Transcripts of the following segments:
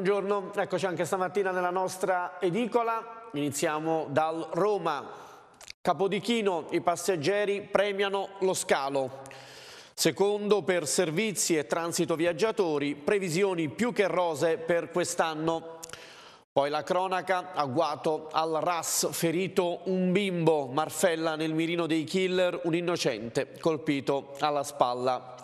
Buongiorno, eccoci anche stamattina nella nostra edicola. Iniziamo dal Roma. Capodichino, i passeggeri premiano lo scalo. Secondo per servizi e transito viaggiatori, previsioni più che rose per quest'anno. Poi la cronaca, agguato al RAS, ferito un bimbo, Marfella nel mirino dei killer, un innocente colpito alla spalla.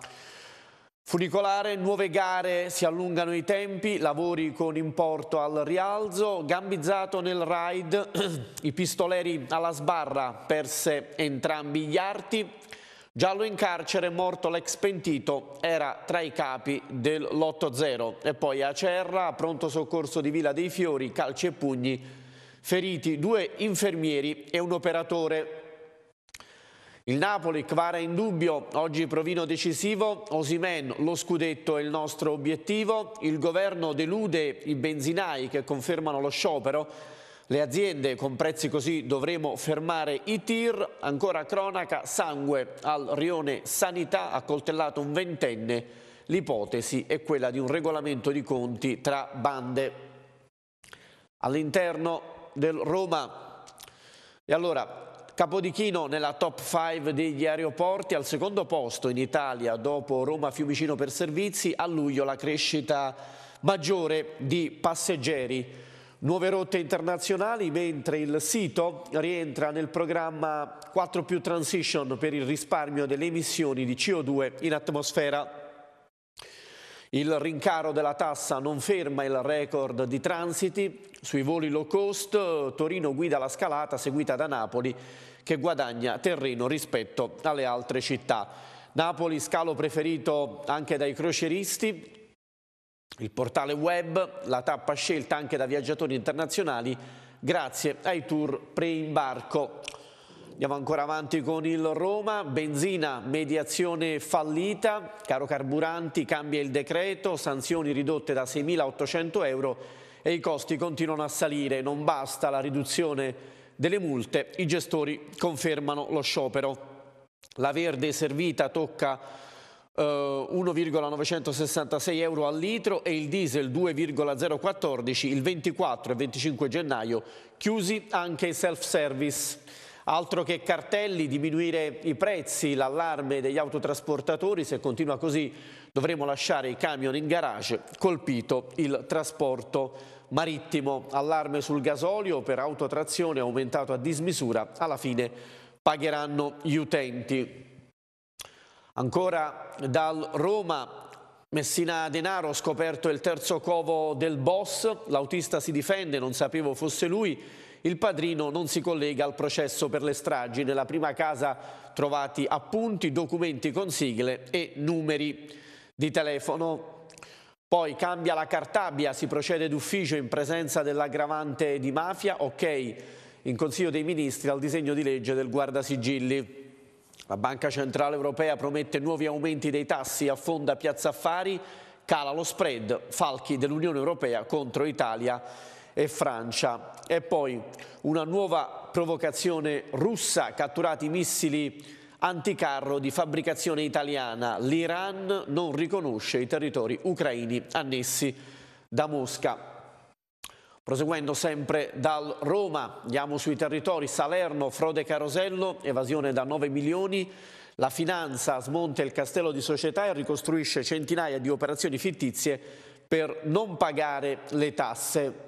Funicolare, nuove gare, si allungano i tempi, lavori con importo al rialzo, Gambizzato nel raid, i pistoleri alla sbarra, perse entrambi gli arti, giallo in carcere, morto l'ex pentito, era tra i capi dell'8-0 e poi a Cerra, pronto soccorso di Villa dei Fiori, calci e pugni, feriti due infermieri e un operatore il Napoli, Kvara in dubbio, oggi provino decisivo, Osimen, lo scudetto è il nostro obiettivo, il governo delude i benzinai che confermano lo sciopero, le aziende con prezzi così dovremo fermare i tir, ancora cronaca, sangue al rione sanità, ha coltellato un ventenne, l'ipotesi è quella di un regolamento di conti tra bande. All'interno del Roma e allora, Capodichino nella top 5 degli aeroporti al secondo posto in Italia dopo Roma-Fiumicino per servizi, a luglio la crescita maggiore di passeggeri. Nuove rotte internazionali, mentre il sito rientra nel programma 4 più Transition per il risparmio delle emissioni di CO2 in atmosfera. Il rincaro della tassa non ferma il record di transiti. Sui voli low cost Torino guida la scalata seguita da Napoli che guadagna terreno rispetto alle altre città. Napoli scalo preferito anche dai croceristi. il portale web, la tappa scelta anche da viaggiatori internazionali grazie ai tour pre-imbarco. Andiamo ancora avanti con il Roma, benzina, mediazione fallita, caro carburanti, cambia il decreto, sanzioni ridotte da 6.800 euro e i costi continuano a salire, non basta la riduzione delle multe, i gestori confermano lo sciopero. La Verde servita tocca eh, 1,966 euro al litro e il diesel 2,014 il 24 e 25 gennaio, chiusi anche i self-service. Altro che cartelli, diminuire i prezzi, l'allarme degli autotrasportatori, se continua così dovremo lasciare i camion in garage, colpito il trasporto marittimo, allarme sul gasolio per autotrazione aumentato a dismisura, alla fine pagheranno gli utenti. Ancora dal Roma, Messina Denaro, scoperto il terzo covo del boss, l'autista si difende, non sapevo fosse lui, il padrino non si collega al processo per le stragi. Nella prima casa trovati appunti, documenti con sigle e numeri di telefono. Poi cambia la cartabbia, si procede d'ufficio in presenza dell'aggravante di mafia, ok, in Consiglio dei Ministri al disegno di legge del guardasigilli. La Banca Centrale Europea promette nuovi aumenti dei tassi, affonda Piazza Affari, cala lo spread, falchi dell'Unione Europea contro Italia e Francia. E poi una nuova provocazione russa, catturati missili anticarro di fabbricazione italiana. L'Iran non riconosce i territori ucraini annessi da Mosca. Proseguendo sempre dal Roma, andiamo sui territori Salerno, frode Carosello, evasione da 9 milioni, la finanza smonta il castello di società e ricostruisce centinaia di operazioni fittizie per non pagare le tasse.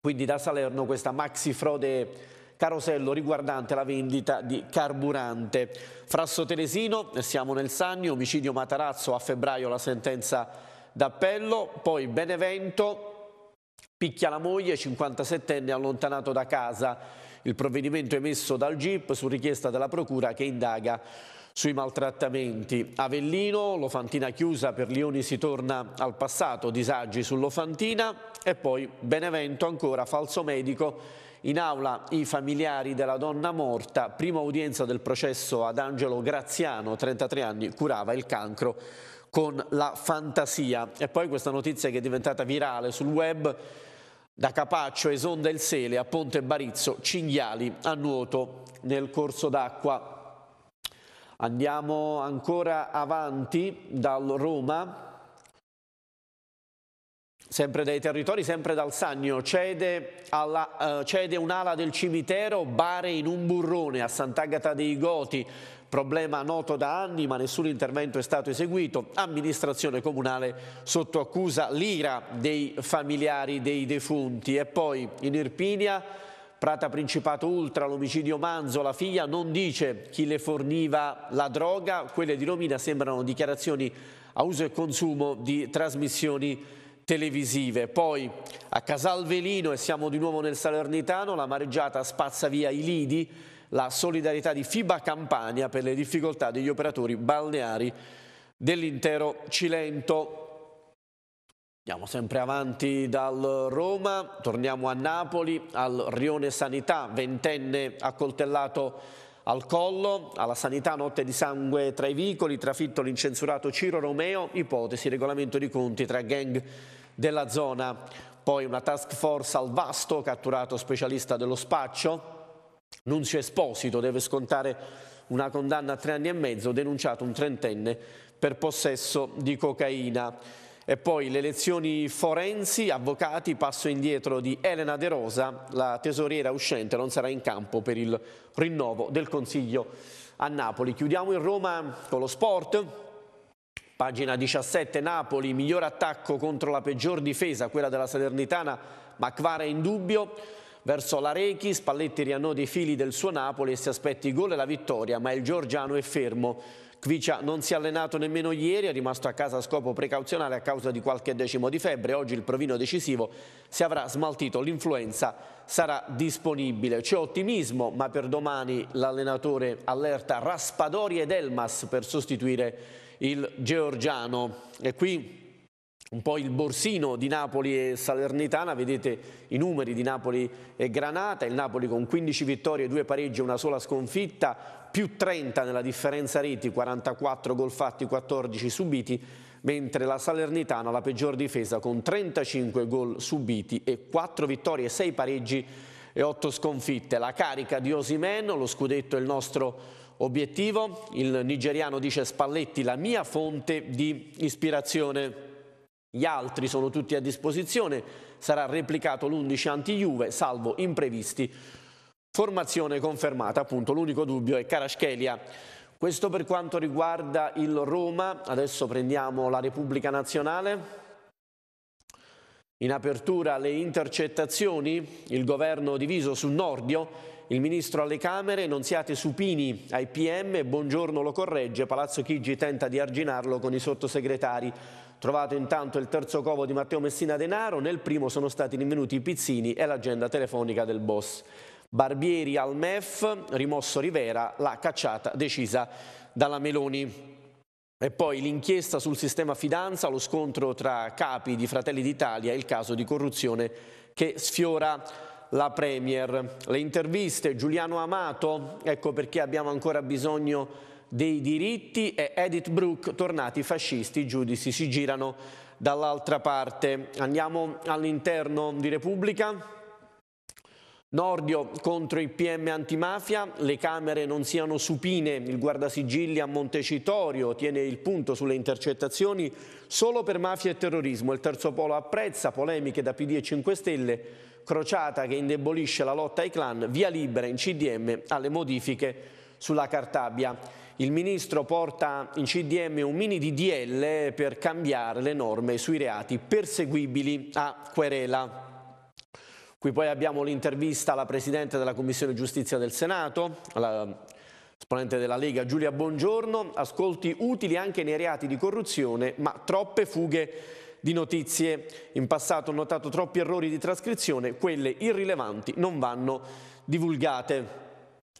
Quindi da Salerno questa maxi frode carosello riguardante la vendita di carburante. Frasso Telesino, siamo nel Sanni, omicidio Matarazzo a febbraio la sentenza d'appello, poi Benevento, picchia la moglie, 57enne allontanato da casa. Il provvedimento emesso dal GIP su richiesta della Procura che indaga sui maltrattamenti, Avellino, Lofantina chiusa, per Lioni si torna al passato, disagi sull'Ofantina e poi Benevento ancora, falso medico, in aula i familiari della donna morta, prima udienza del processo ad Angelo Graziano, 33 anni, curava il cancro con la fantasia. E poi questa notizia che è diventata virale sul web, da Capaccio esonda il sele a Ponte Barizzo, cinghiali a nuoto nel corso d'acqua. Andiamo ancora avanti dal Roma, sempre dai territori, sempre dal Sannio. cede, uh, cede un'ala del cimitero, bare in un burrone a Sant'Agata dei Goti, problema noto da anni ma nessun intervento è stato eseguito, amministrazione comunale sotto accusa l'ira dei familiari dei defunti e poi in Irpinia Prata Principato Ultra, l'omicidio Manzo, la figlia non dice chi le forniva la droga, quelle di Romina sembrano dichiarazioni a uso e consumo di trasmissioni televisive. Poi a Casal Velino e siamo di nuovo nel Salernitano, la mareggiata spazza via i lidi, la solidarietà di FIBA Campania per le difficoltà degli operatori balneari dell'intero Cilento. Andiamo sempre avanti dal Roma, torniamo a Napoli, al Rione Sanità, ventenne accoltellato al collo, alla sanità notte di sangue tra i vicoli, trafitto l'incensurato Ciro Romeo, ipotesi regolamento di conti tra gang della zona, poi una task force al vasto, catturato specialista dello spaccio, Nunzio Esposito deve scontare una condanna a tre anni e mezzo, denunciato un trentenne per possesso di cocaina. E poi le lezioni forensi, avvocati, passo indietro di Elena De Rosa, la tesoriera uscente non sarà in campo per il rinnovo del Consiglio a Napoli. Chiudiamo in Roma con lo sport. Pagina 17, Napoli, miglior attacco contro la peggior difesa, quella della Salernitana, Macvara in dubbio. Verso la Rechi, Spalletti riannoda i fili del suo Napoli e si aspetta aspetti gol e la vittoria, ma il Giorgiano è fermo. Kvicia non si è allenato nemmeno ieri, è rimasto a casa a scopo precauzionale a causa di qualche decimo di febbre. Oggi il provino decisivo, se avrà smaltito l'influenza, sarà disponibile. C'è ottimismo, ma per domani l'allenatore allerta Raspadori ed Elmas per sostituire il georgiano. E qui un po' il borsino di Napoli e Salernitana, vedete i numeri di Napoli e Granata, il Napoli con 15 vittorie, 2 pareggi e una sola sconfitta, più 30 nella differenza reti, 44 gol fatti, 14 subiti, mentre la Salernitana la peggior difesa con 35 gol subiti e 4 vittorie, 6 pareggi e 8 sconfitte. La carica di Osimen, lo scudetto è il nostro obiettivo, il nigeriano dice Spalletti la mia fonte di ispirazione gli altri sono tutti a disposizione, sarà replicato l'11 anti-Juve, salvo imprevisti. Formazione confermata, appunto, l'unico dubbio è Caraschelia. Questo per quanto riguarda il Roma, adesso prendiamo la Repubblica Nazionale. In apertura le intercettazioni, il governo diviso su Nordio, il ministro alle Camere, non siate supini ai PM, buongiorno lo corregge, Palazzo Chigi tenta di arginarlo con i sottosegretari. Trovato intanto il terzo covo di Matteo Messina Denaro, nel primo sono stati rinvenuti i pizzini e l'agenda telefonica del boss. Barbieri al MEF, rimosso Rivera, la cacciata decisa dalla Meloni. E poi l'inchiesta sul sistema fidanza, lo scontro tra capi di Fratelli d'Italia e il caso di corruzione che sfiora la Premier. Le interviste, Giuliano Amato, ecco perché abbiamo ancora bisogno dei diritti e Edith Brooke, tornati fascisti, i giudici si girano dall'altra parte. Andiamo all'interno di Repubblica. Nordio contro il PM antimafia, le camere non siano supine, il guardasigilli a Montecitorio tiene il punto sulle intercettazioni solo per mafia e terrorismo, il terzo polo apprezza, polemiche da PD e 5 Stelle, crociata che indebolisce la lotta ai clan, via libera in CDM alle modifiche sulla Cartabia. Il ministro porta in CDM un mini DDL per cambiare le norme sui reati perseguibili a querela. Qui poi abbiamo l'intervista alla Presidente della Commissione Giustizia del Senato, alla esponente della Lega Giulia Buongiorno, ascolti utili anche nei reati di corruzione, ma troppe fughe di notizie. In passato ho notato troppi errori di trascrizione, quelle irrilevanti non vanno divulgate.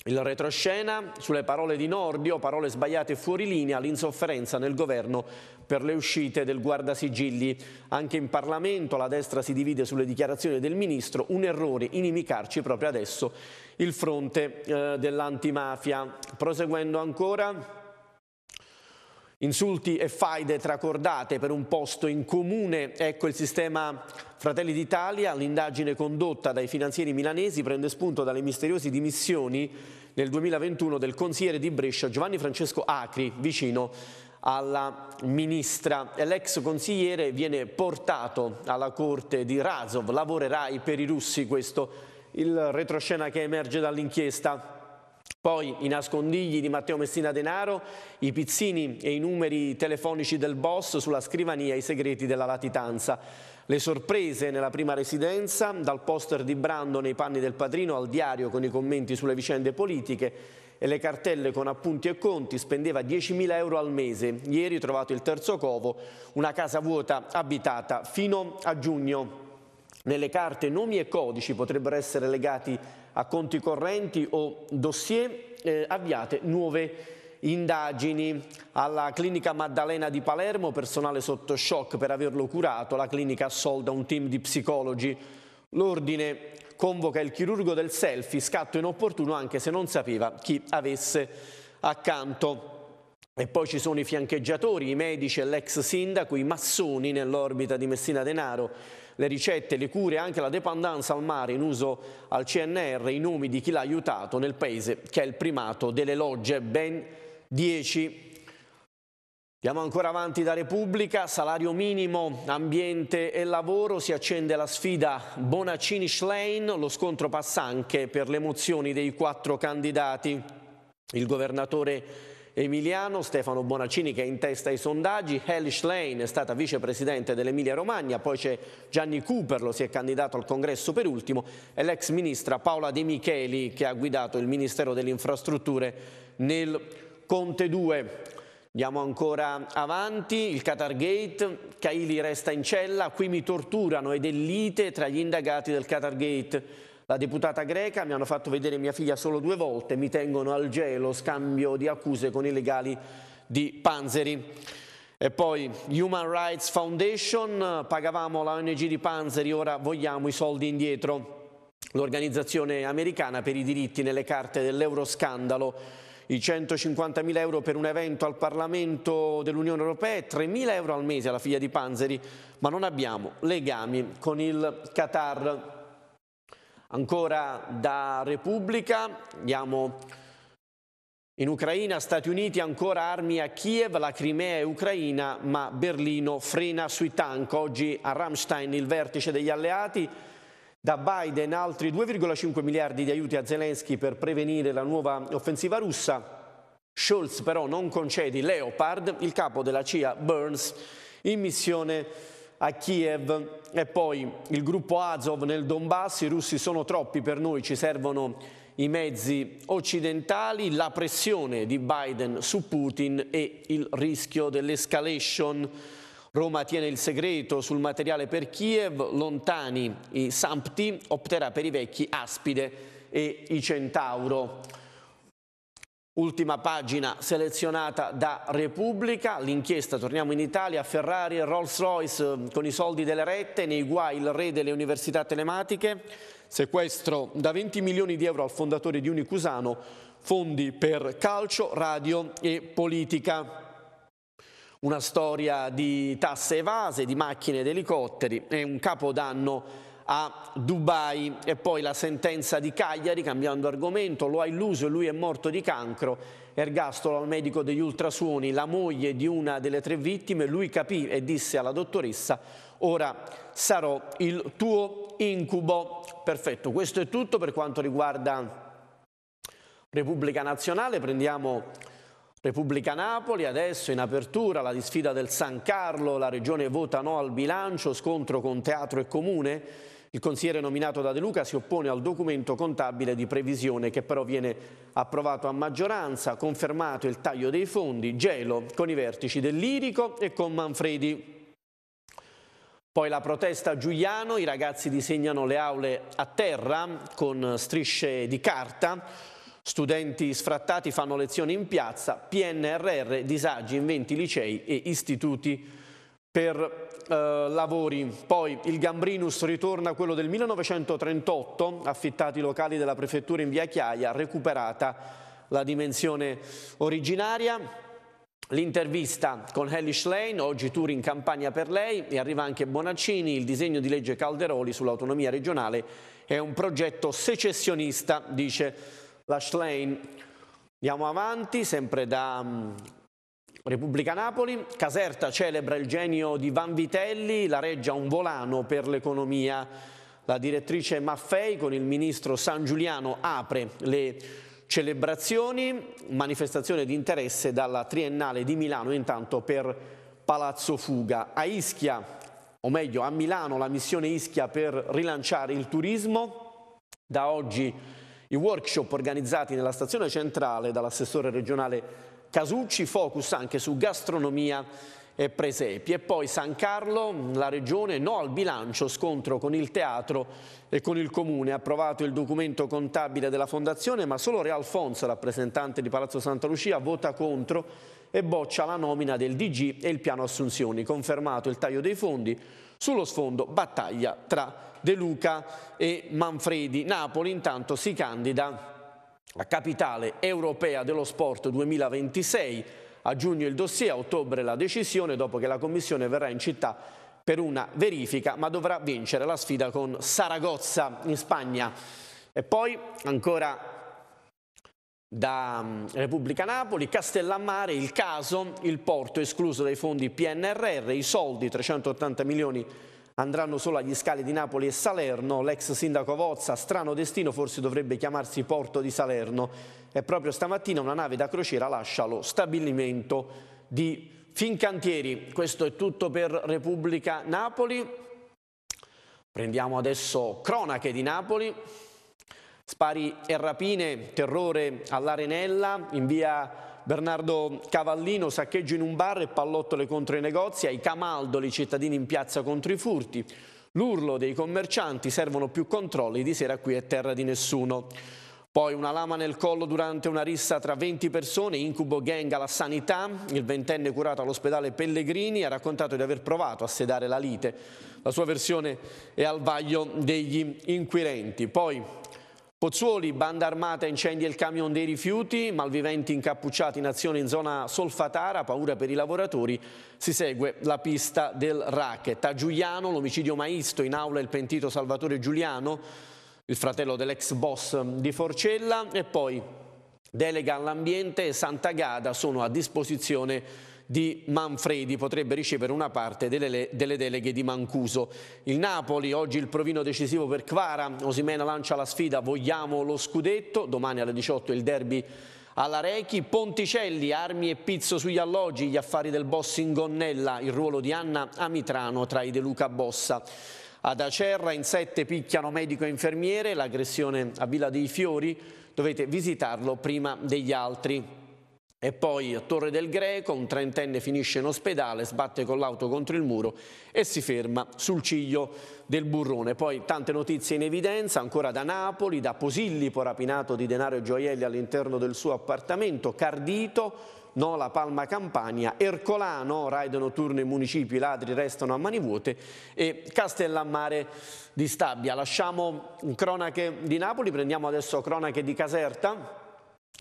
Il retroscena sulle parole di Nordio, parole sbagliate fuori linea, l'insofferenza nel governo per le uscite del guardasigilli. Anche in Parlamento la destra si divide sulle dichiarazioni del ministro, un errore inimicarci proprio adesso il fronte eh, dell'antimafia. Proseguendo ancora... Insulti e faide tracordate per un posto in comune, ecco il sistema Fratelli d'Italia, l'indagine condotta dai finanzieri milanesi prende spunto dalle misteriose dimissioni nel 2021 del consigliere di Brescia Giovanni Francesco Acri, vicino alla ministra. L'ex consigliere viene portato alla corte di Razov, lavorerai per i russi questo, il retroscena che emerge dall'inchiesta. Poi i nascondigli di Matteo Messina Denaro, i pizzini e i numeri telefonici del boss sulla scrivania, i segreti della latitanza. Le sorprese nella prima residenza, dal poster di Brando nei panni del padrino al diario con i commenti sulle vicende politiche e le cartelle con appunti e conti, spendeva 10.000 euro al mese. Ieri trovato il terzo covo, una casa vuota abitata fino a giugno. Nelle carte nomi e codici potrebbero essere legati a conti correnti o dossier, eh, avviate nuove indagini alla clinica Maddalena di Palermo, personale sotto shock per averlo curato, la clinica assolda un team di psicologi. L'ordine convoca il chirurgo del selfie, scatto inopportuno anche se non sapeva chi avesse accanto. E poi ci sono i fiancheggiatori, i medici e l'ex sindaco, i massoni nell'orbita di Messina Denaro, le ricette, le cure e anche la dependenza al mare in uso al CNR, i nomi di chi l'ha aiutato nel paese che è il primato delle logge, ben 10. Andiamo ancora avanti da Repubblica, salario minimo, ambiente e lavoro, si accende la sfida Bonaccini-Schlein, lo scontro passa anche per le mozioni dei quattro candidati. Il governatore Emiliano, Stefano Bonaccini che è in testa ai sondaggi, Heli Schlein è stata vicepresidente dell'Emilia Romagna, poi c'è Gianni Cooperlo, si è candidato al congresso per ultimo e l'ex ministra Paola De Micheli che ha guidato il Ministero delle Infrastrutture nel Conte 2. Andiamo ancora avanti, il Qatar Gate, Kaili resta in cella, qui mi torturano ed è lite tra gli indagati del Qatar Gate la deputata greca, mi hanno fatto vedere mia figlia solo due volte, mi tengono al gelo, scambio di accuse con i legali di Panzeri. E poi Human Rights Foundation, pagavamo la ONG di Panzeri, ora vogliamo i soldi indietro. L'organizzazione americana per i diritti nelle carte dell'euroscandalo i 150.000 euro per un evento al Parlamento dell'Unione Europea e 3.000 euro al mese alla figlia di Panzeri, ma non abbiamo legami con il Qatar. Ancora da Repubblica, andiamo in Ucraina, Stati Uniti ancora armi a Kiev, la Crimea è Ucraina, ma Berlino frena sui tank. Oggi a Ramstein il vertice degli alleati, da Biden altri 2,5 miliardi di aiuti a Zelensky per prevenire la nuova offensiva russa. Scholz però non concede Leopard, il capo della CIA Burns, in missione a Kiev e poi il gruppo Azov nel Donbass, i russi sono troppi per noi, ci servono i mezzi occidentali, la pressione di Biden su Putin e il rischio dell'escalation. Roma tiene il segreto sul materiale per Kiev, lontani i Sampti, opterà per i vecchi Aspide e i Centauro. Ultima pagina selezionata da Repubblica, l'inchiesta, torniamo in Italia, Ferrari e Rolls Royce eh, con i soldi delle rette, nei guai il re delle università telematiche, sequestro da 20 milioni di euro al fondatore di Unicusano, fondi per calcio, radio e politica. Una storia di tasse evase, di macchine ed elicotteri e un capodanno a Dubai e poi la sentenza di Cagliari, cambiando argomento, lo ha illuso e lui è morto di cancro, ergastolo al medico degli ultrasuoni, la moglie di una delle tre vittime, lui capì e disse alla dottoressa ora sarò il tuo incubo. Perfetto, questo è tutto per quanto riguarda Repubblica Nazionale, prendiamo... Repubblica Napoli, adesso in apertura la disfida del San Carlo, la regione vota no al bilancio, scontro con teatro e comune. Il consigliere nominato da De Luca si oppone al documento contabile di previsione che però viene approvato a maggioranza, confermato il taglio dei fondi, gelo con i vertici dell'Irico e con Manfredi. Poi la protesta a Giuliano, i ragazzi disegnano le aule a terra con strisce di carta, studenti sfrattati fanno lezioni in piazza, PNRR, disagi in 20 licei e istituti per eh, lavori. Poi il Gambrinus ritorna a quello del 1938, affittati i locali della prefettura in via Chiaia, recuperata la dimensione originaria. L'intervista con Helly Schlein, oggi tour in campagna per lei, e arriva anche Bonaccini, il disegno di legge Calderoli sull'autonomia regionale è un progetto secessionista, dice la Schlein. Andiamo avanti, sempre da mm, Repubblica Napoli, Caserta celebra il genio di Vanvitelli, la reggia un volano per l'economia. La direttrice Maffei con il ministro San Giuliano apre le celebrazioni, manifestazione di interesse dalla Triennale di Milano intanto per Palazzo Fuga. A Ischia, o meglio a Milano, la missione Ischia per rilanciare il turismo. Da oggi i workshop organizzati nella stazione centrale dall'assessore regionale Casucci focus anche su gastronomia e presepi. E poi San Carlo, la regione no al bilancio, scontro con il teatro e con il comune. Approvato il documento contabile della fondazione, ma solo Re Alfonso, rappresentante di Palazzo Santa Lucia, vota contro e boccia la nomina del DG e il piano assunzioni. Confermato il taglio dei fondi, sullo sfondo battaglia tra De Luca e Manfredi. Napoli intanto si candida la capitale europea dello sport 2026, a giugno il dossier, a ottobre la decisione, dopo che la Commissione verrà in città per una verifica, ma dovrà vincere la sfida con Saragozza in Spagna. E poi ancora da mm, Repubblica Napoli, Castellammare, il caso, il porto escluso dai fondi PNRR, i soldi 380 milioni di andranno solo agli scali di Napoli e Salerno. L'ex sindaco Vozza, strano destino, forse dovrebbe chiamarsi Porto di Salerno. E proprio stamattina una nave da crociera lascia lo stabilimento di Fincantieri. Questo è tutto per Repubblica Napoli. Prendiamo adesso cronache di Napoli. Spari e rapine, terrore all'Arenella, in via Bernardo Cavallino, saccheggio in un bar e pallottole contro i negozi, ai camaldoli cittadini in piazza contro i furti. L'urlo dei commercianti, servono più controlli, di sera qui è terra di nessuno. Poi una lama nel collo durante una rissa tra 20 persone, incubo gang alla sanità, il ventenne curato all'ospedale Pellegrini ha raccontato di aver provato a sedare la lite. La sua versione è al vaglio degli inquirenti. Poi Pozzuoli, banda armata incendia il camion dei rifiuti, malviventi incappucciati in azione in zona solfatara, paura per i lavoratori, si segue la pista del racket. A Giuliano l'omicidio maisto, in aula il pentito Salvatore Giuliano, il fratello dell'ex boss di Forcella e poi delega all'ambiente e Santa Gada sono a disposizione di di Manfredi potrebbe ricevere una parte delle, delle deleghe di Mancuso. Il Napoli, oggi il provino decisivo per Quara, Osimena lancia la sfida, vogliamo lo scudetto, domani alle 18 il derby alla Rechi, Ponticelli, armi e pizzo sugli alloggi, gli affari del boss in gonnella, il ruolo di Anna Amitrano tra i De Luca Bossa. Ad Acerra in sette picchiano medico e infermiere, l'aggressione a Villa dei Fiori, dovete visitarlo prima degli altri. E poi a Torre del Greco un trentenne finisce in ospedale, sbatte con l'auto contro il muro e si ferma sul ciglio del burrone. Poi tante notizie in evidenza, ancora da Napoli, da Posillipo rapinato di denaro e gioielli all'interno del suo appartamento, Cardito, Nola, Palma Campania, Ercolano, raid notturno in municipi, i ladri restano a mani vuote e Castellammare di Stabia. Lasciamo cronache di Napoli, prendiamo adesso cronache di Caserta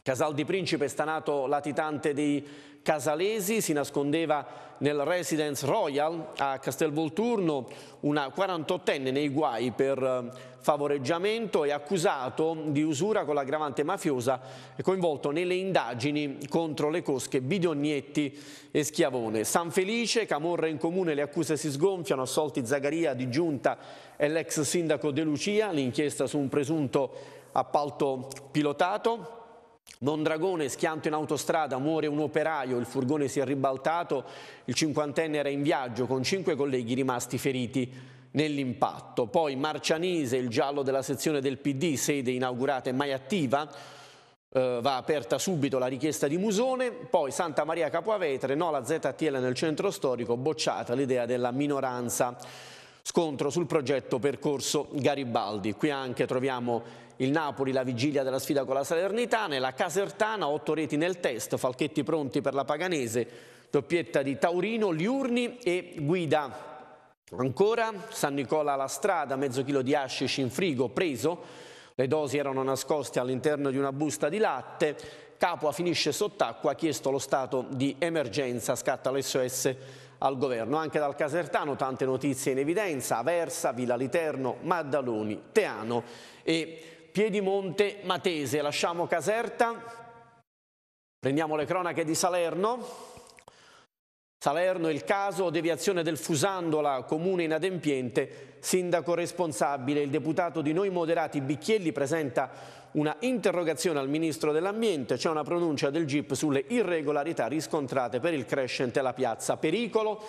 Casal di Principe, stanato latitante dei Casalesi, si nascondeva nel Residence Royal a Castelvolturno, una 48enne nei guai per eh, favoreggiamento e accusato di usura con l'aggravante mafiosa e coinvolto nelle indagini contro le cosche Bidognetti e Schiavone. San Felice, Camorra in comune, le accuse si sgonfiano, assolti Zagaria di Giunta e l'ex sindaco De Lucia, l'inchiesta su un presunto appalto pilotato. Mondragone, schianto in autostrada, muore un operaio, il furgone si è ribaltato, il cinquantenne era in viaggio con cinque colleghi rimasti feriti nell'impatto. Poi Marcianise, il giallo della sezione del PD, sede inaugurata e mai attiva, eh, va aperta subito la richiesta di Musone, poi Santa Maria Capoavetre, no la ZTL nel centro storico, bocciata l'idea della minoranza. Scontro sul progetto Percorso Garibaldi. Qui anche troviamo il Napoli la vigilia della sfida con la Salernitana e la Casertana, otto reti nel test, Falchetti pronti per la Paganese, doppietta di Taurino, Liurni e Guida. Ancora San Nicola alla strada, mezzo chilo di hashish in frigo preso, le dosi erano nascoste all'interno di una busta di latte, Capua finisce sott'acqua, ha chiesto lo stato di emergenza, scatta l'SOS al governo. Anche dal Casertano tante notizie in evidenza, Aversa, Villa Literno, Maddaloni, Teano e Piedimonte Matese. Lasciamo Caserta, prendiamo le cronache di Salerno. Salerno il caso, deviazione del Fusandola, comune inadempiente, sindaco responsabile. Il deputato di Noi Moderati Bicchielli presenta una interrogazione al Ministro dell'Ambiente, c'è una pronuncia del GIP sulle irregolarità riscontrate per il crescente La Piazza. Pericolo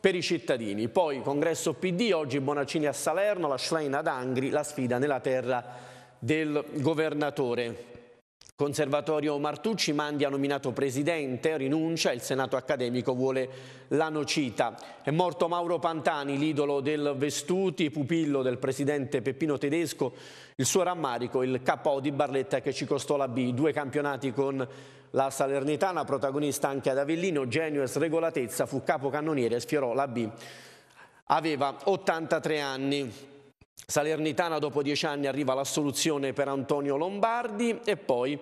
per i cittadini. Poi congresso PD, oggi Bonaccini a Salerno, la Schlein ad Angri, la sfida nella terra del governatore. Conservatorio Martucci Mandi Mandia nominato presidente, rinuncia, il senato accademico vuole la nocita. È morto Mauro Pantani, l'idolo del Vestuti, pupillo del presidente Peppino Tedesco, il suo rammarico, il capo di Barletta che ci costò la B, due campionati con la Salernitana, protagonista anche ad Avellino, genio e sregolatezza, fu capocannoniere, sfiorò la B, aveva 83 anni. Salernitana dopo dieci anni arriva l'assoluzione per Antonio Lombardi e poi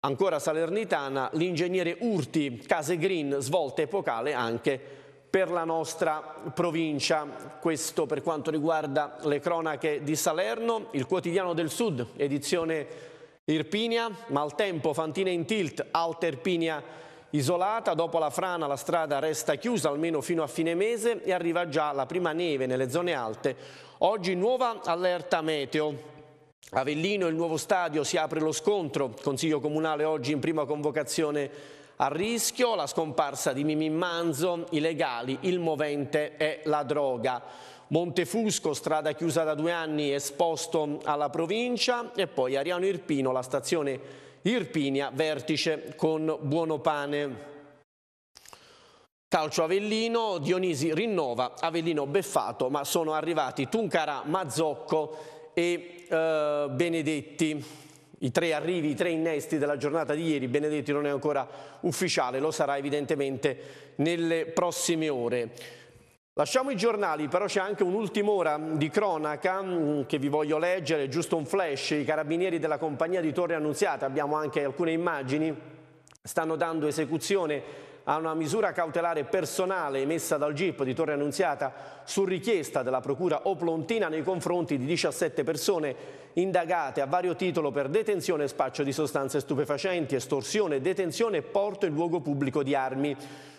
ancora Salernitana l'ingegnere Urti, case green, svolta epocale anche per la nostra provincia. Questo per quanto riguarda le cronache di Salerno, il quotidiano del sud, edizione Irpinia, maltempo, Fantina in tilt, Alta Irpinia isolata, dopo la frana la strada resta chiusa almeno fino a fine mese e arriva già la prima neve nelle zone alte Oggi nuova allerta meteo. Avellino, il nuovo stadio, si apre lo scontro. Consiglio comunale oggi in prima convocazione a rischio, la scomparsa di Mimì Manzo, i legali, il movente e la droga. Montefusco, strada chiusa da due anni, esposto alla provincia e poi Ariano Irpino, la stazione Irpinia, vertice con Buonopane. Calcio Avellino, Dionisi rinnova, Avellino beffato, ma sono arrivati Tuncara, Mazzocco e eh, Benedetti. I tre arrivi, i tre innesti della giornata di ieri, Benedetti non è ancora ufficiale, lo sarà evidentemente nelle prossime ore. Lasciamo i giornali, però c'è anche un'ultima ora di cronaca mm, che vi voglio leggere, giusto un flash, i carabinieri della compagnia di Torre Annunziata, abbiamo anche alcune immagini, stanno dando esecuzione a una misura cautelare personale emessa dal GIP di Torre Annunziata su richiesta della Procura Oplontina nei confronti di 17 persone indagate a vario titolo per detenzione e spaccio di sostanze stupefacenti, estorsione, detenzione e porto in luogo pubblico di armi.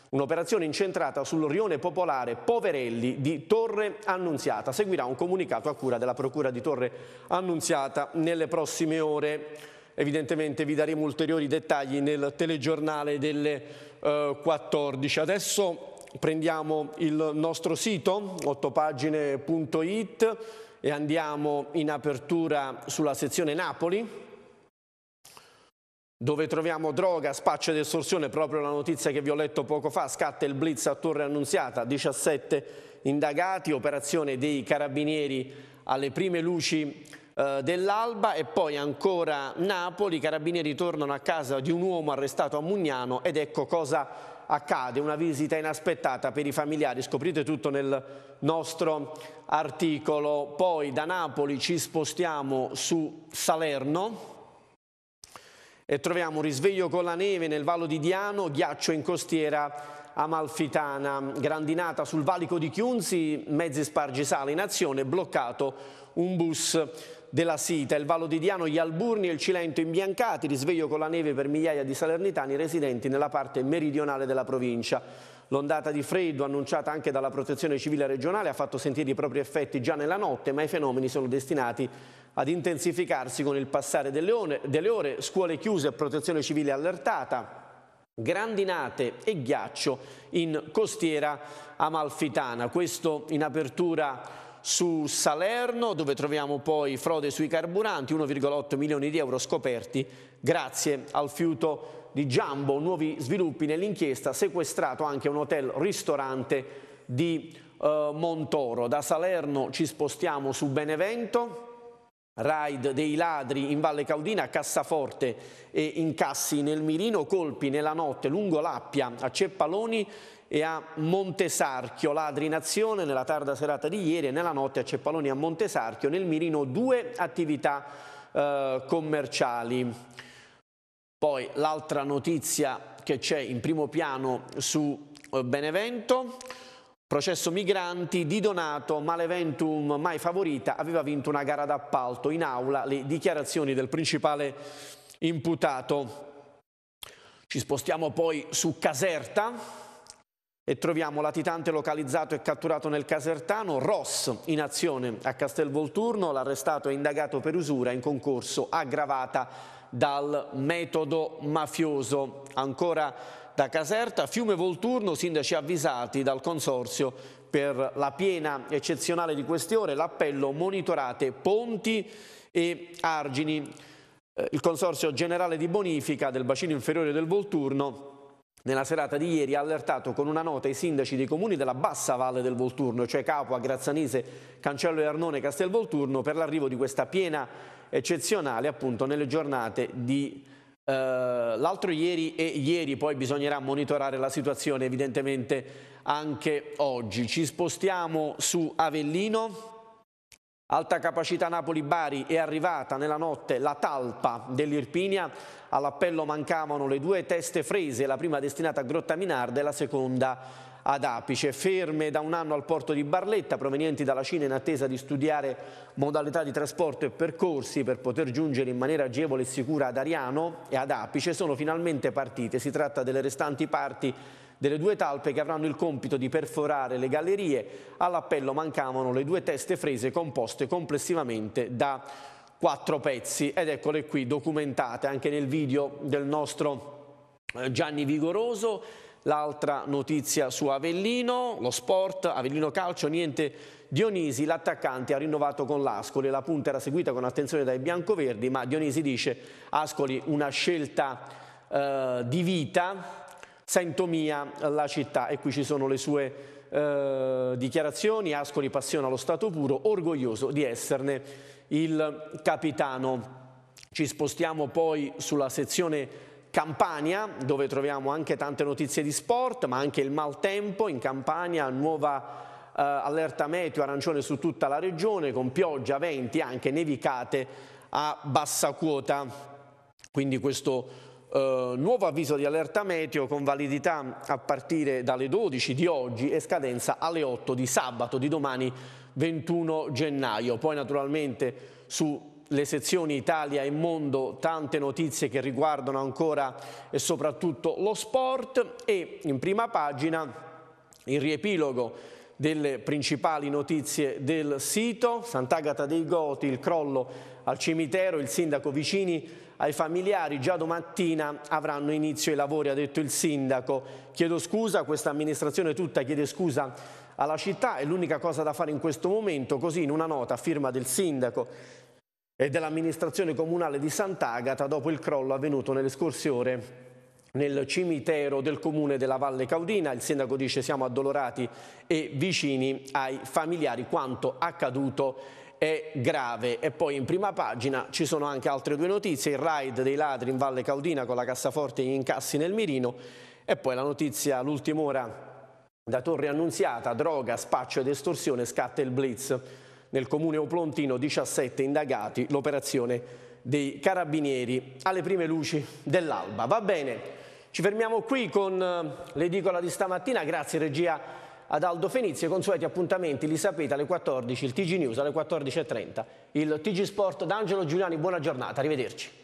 Un'operazione incentrata sull'Orione Popolare Poverelli di Torre Annunziata. Seguirà un comunicato a cura della Procura di Torre Annunziata nelle prossime ore. Evidentemente vi daremo ulteriori dettagli nel telegiornale delle 14. Adesso prendiamo il nostro sito, ottopagine.it e andiamo in apertura sulla sezione Napoli dove troviamo droga, spaccio ed estorsione, proprio la notizia che vi ho letto poco fa, scatta il blitz a Torre Annunziata, 17 indagati, operazione dei carabinieri alle prime luci eh, dell'alba e poi ancora Napoli, i carabinieri tornano a casa di un uomo arrestato a Mugnano ed ecco cosa accade, una visita inaspettata per i familiari, scoprite tutto nel nostro articolo. Poi da Napoli ci spostiamo su Salerno e troviamo un risveglio con la neve nel Vallo di Diano, ghiaccio in costiera amalfitana, grandinata sul valico di Chiunzi, mezzi spargisale in azione, bloccato un bus della Sita, il Vallo di Diano, gli Alburni e il Cilento imbiancati, risveglio con la neve per migliaia di salernitani residenti nella parte meridionale della provincia. L'ondata di freddo, annunciata anche dalla protezione civile regionale, ha fatto sentire i propri effetti già nella notte, ma i fenomeni sono destinati ad intensificarsi con il passare delle ore, delle ore scuole chiuse e protezione civile allertata grandinate e ghiaccio in costiera amalfitana. Questo in apertura su Salerno dove troviamo poi frode sui carburanti, 1,8 milioni di euro scoperti grazie al fiuto di Giambo, nuovi sviluppi nell'inchiesta, sequestrato anche un hotel-ristorante di eh, Montoro. Da Salerno ci spostiamo su Benevento Raid dei ladri in Valle Caudina, Cassaforte e incassi nel mirino, colpi nella notte lungo l'Appia, a Ceppaloni e a Montesarchio, ladri in azione nella tarda serata di ieri e nella notte a Ceppaloni e a Montesarchio, nel mirino due attività eh, commerciali. Poi l'altra notizia che c'è in primo piano su eh, Benevento, Processo migranti di Donato, Maleventum mai favorita, aveva vinto una gara d'appalto. In aula le dichiarazioni del principale imputato. Ci spostiamo poi su Caserta e troviamo latitante localizzato e catturato nel Casertano, Ross in azione a Castel Volturno, l'arrestato è indagato per usura in concorso aggravata dal metodo mafioso. Ancora da Caserta, Fiume Volturno, sindaci avvisati dal Consorzio per la piena eccezionale di queste ore, l'appello monitorate ponti e argini. Eh, il Consorzio Generale di Bonifica del Bacino Inferiore del Volturno nella serata di ieri ha allertato con una nota i sindaci dei comuni della bassa valle del Volturno, cioè Capua, Grazzanese, Cancello e Arnone, Castel Volturno, per l'arrivo di questa piena eccezionale appunto nelle giornate di eh, l'altro ieri e ieri poi bisognerà monitorare la situazione evidentemente anche oggi. Ci spostiamo su Avellino. Alta capacità Napoli-Bari è arrivata nella notte la talpa dell'Irpinia. All'appello mancavano le due teste frese, la prima destinata a Grotta Minarda e la seconda ad Apice, ferme da un anno al porto di Barletta, provenienti dalla Cina in attesa di studiare modalità di trasporto e percorsi per poter giungere in maniera agevole e sicura ad Ariano e ad Apice, sono finalmente partite. Si tratta delle restanti parti delle due talpe che avranno il compito di perforare le gallerie. All'appello mancavano le due teste frese composte complessivamente da quattro pezzi ed eccole qui documentate anche nel video del nostro eh, Gianni Vigoroso L'altra notizia su Avellino, lo sport, Avellino calcio, niente Dionisi, l'attaccante ha rinnovato con l'Ascoli, la punta era seguita con attenzione dai biancoverdi, ma Dionisi dice Ascoli una scelta eh, di vita, sento mia la città e qui ci sono le sue eh, dichiarazioni, Ascoli passiona allo stato puro, orgoglioso di esserne il capitano. Ci spostiamo poi sulla sezione Campania, dove troviamo anche tante notizie di sport, ma anche il maltempo. In Campania nuova eh, allerta meteo arancione su tutta la regione, con pioggia, venti, anche nevicate a bassa quota. Quindi questo Uh, nuovo avviso di allerta meteo con validità a partire dalle 12 di oggi e scadenza alle 8 di sabato, di domani 21 gennaio. Poi naturalmente su le sezioni Italia e Mondo tante notizie che riguardano ancora e soprattutto lo sport e in prima pagina il riepilogo delle principali notizie del sito, Sant'Agata dei Goti, il crollo al cimitero, il sindaco vicini ai familiari, già domattina avranno inizio i lavori, ha detto il sindaco. Chiedo scusa, questa amministrazione tutta chiede scusa alla città, è l'unica cosa da fare in questo momento, così in una nota a firma del sindaco e dell'amministrazione comunale di Sant'Agata dopo il crollo avvenuto nelle scorse ore nel cimitero del comune della Valle Caudina. Il sindaco dice siamo addolorati e vicini ai familiari. Quanto accaduto è grave. E poi in prima pagina ci sono anche altre due notizie. Il raid dei ladri in Valle Caudina con la cassaforte e gli incassi nel mirino. E poi la notizia all'ultima ora da Torre Annunziata, droga, spaccio ed estorsione, scatta il blitz nel comune Oplontino 17 indagati, l'operazione dei carabinieri alle prime luci dell'alba. Va bene, ci fermiamo qui con eh, l'edicola di stamattina, grazie regia ad Aldo Fenizio, i consueti appuntamenti li sapete alle 14, il TG News alle 14.30, il TG Sport d'Angelo Giuliani, buona giornata, arrivederci.